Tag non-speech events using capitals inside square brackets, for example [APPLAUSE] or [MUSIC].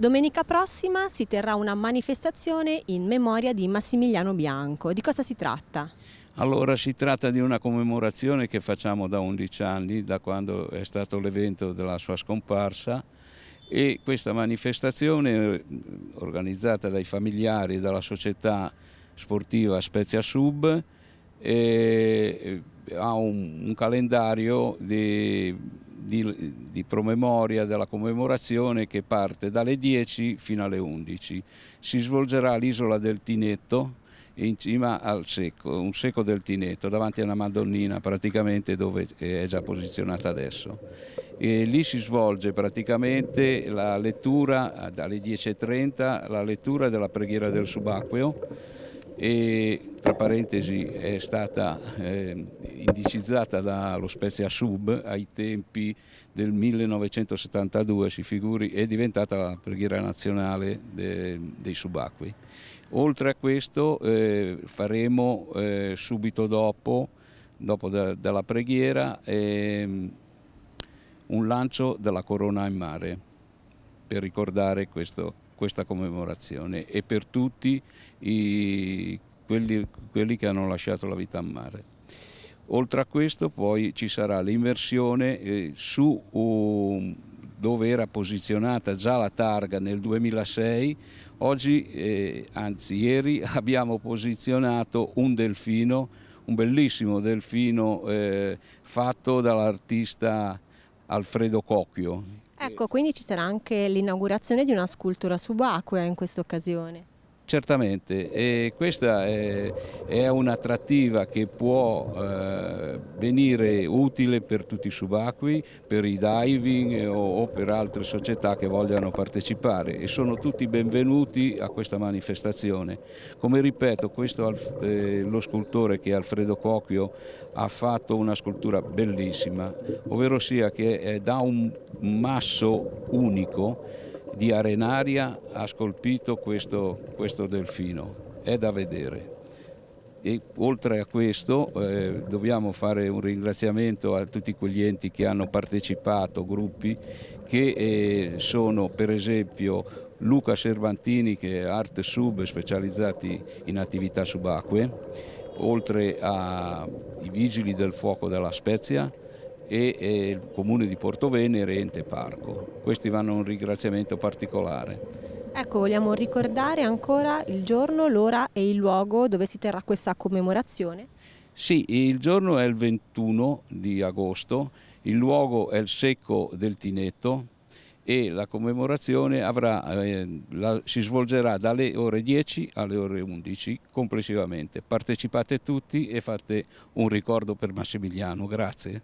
Domenica prossima si terrà una manifestazione in memoria di Massimiliano Bianco. Di cosa si tratta? Allora si tratta di una commemorazione che facciamo da 11 anni, da quando è stato l'evento della sua scomparsa e questa manifestazione organizzata dai familiari della società sportiva Spezia Sub eh, ha un, un calendario di di, di, promemoria della commemorazione che parte dalle 10 fino alle 11. Si svolgerà all'isola del Tinetto in cima al secco, un secco del Tinetto, davanti a una Madonnina praticamente dove è già posizionata adesso. E lì si svolge praticamente la lettura, dalle 10.30, la lettura della preghiera del subacqueo e tra parentesi è stata eh, indicizzata dallo Spezia Sub ai tempi del 1972 si figuri, è diventata la preghiera nazionale de, dei subacquei. Oltre a questo eh, faremo eh, subito dopo, dopo da, dalla preghiera, ehm, un lancio della corona in mare per ricordare questo questa commemorazione e per tutti i, quelli, quelli che hanno lasciato la vita a mare. Oltre a questo poi ci sarà l'immersione eh, su um, dove era posizionata già la targa nel 2006, oggi, eh, anzi ieri, [LAUGHS] abbiamo posizionato un delfino, un bellissimo delfino eh, fatto dall'artista Alfredo Cocchio, Ecco, quindi ci sarà anche l'inaugurazione di una scultura subacquea in questa occasione. Certamente, e questa è, è un'attrattiva che può eh, venire utile per tutti i subacquei, per i diving eh, o, o, per altre società che vogliano partecipare e sono tutti benvenuti a questa manifestazione. Come ripeto, questo eh, lo scultore che è Alfredo Cocchio ha fatto una scultura bellissima, ovvero sia che eh, dà un un masso unico di arenaria ha scolpito questo, questo delfino. È da vedere. E oltre a questo eh, dobbiamo fare un ringraziamento a tutti quegli enti che hanno partecipato, gruppi che eh, sono per esempio Luca Cervantini che è Art Sub specializzati in attività subacquee, oltre ai vigili del fuoco della Spezia, e, e il comune di Porto Venere e Ente Parco. Questi vanno un ringraziamento particolare. Ecco, vogliamo ricordare ancora il giorno, l'ora e il luogo dove si terrà questa commemorazione? Sì, il giorno è il 21 di agosto, il luogo è il secco del Tinetto e la commemorazione avrà, eh, la, si svolgerà dalle ore 10 alle ore 11 complessivamente. Partecipate tutti e fate un ricordo per Massimiliano, grazie.